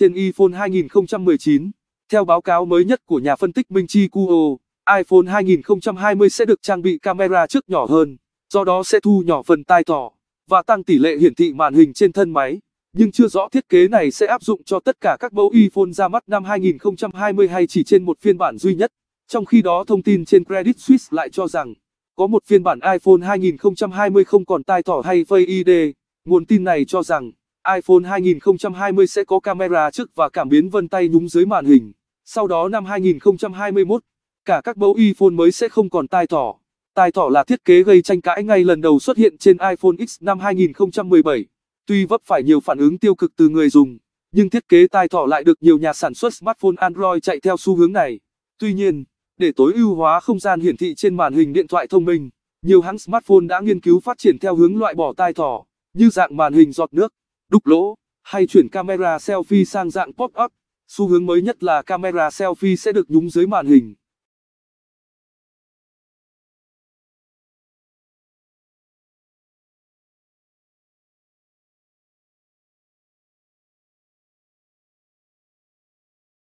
Tiền iPhone 2019 Theo báo cáo mới nhất của nhà phân tích Minh Chi Kuo, iPhone 2020 sẽ được trang bị camera trước nhỏ hơn, do đó sẽ thu nhỏ phần tai thỏ và tăng tỷ lệ hiển thị màn hình trên thân máy. Nhưng chưa rõ thiết kế này sẽ áp dụng cho tất cả các mẫu iPhone ra mắt năm 2020 hay chỉ trên một phiên bản duy nhất. Trong khi đó thông tin trên Credit Suisse lại cho rằng, có một phiên bản iPhone 2020 không còn tai thỏ hay Face ID. Nguồn tin này cho rằng, iPhone 2020 sẽ có camera trước và cảm biến vân tay nhúng dưới màn hình. Sau đó năm 2021, cả các mẫu iPhone mới sẽ không còn tai thỏ. Tai thỏ là thiết kế gây tranh cãi ngay lần đầu xuất hiện trên iPhone X năm 2017. Tuy vấp phải nhiều phản ứng tiêu cực từ người dùng, nhưng thiết kế tai thỏ lại được nhiều nhà sản xuất smartphone Android chạy theo xu hướng này. Tuy nhiên, để tối ưu hóa không gian hiển thị trên màn hình điện thoại thông minh, nhiều hãng smartphone đã nghiên cứu phát triển theo hướng loại bỏ tai thỏ, như dạng màn hình giọt nước đục lỗ hay chuyển camera selfie sang dạng pop-up. Xu hướng mới nhất là camera selfie sẽ được nhúng dưới màn hình.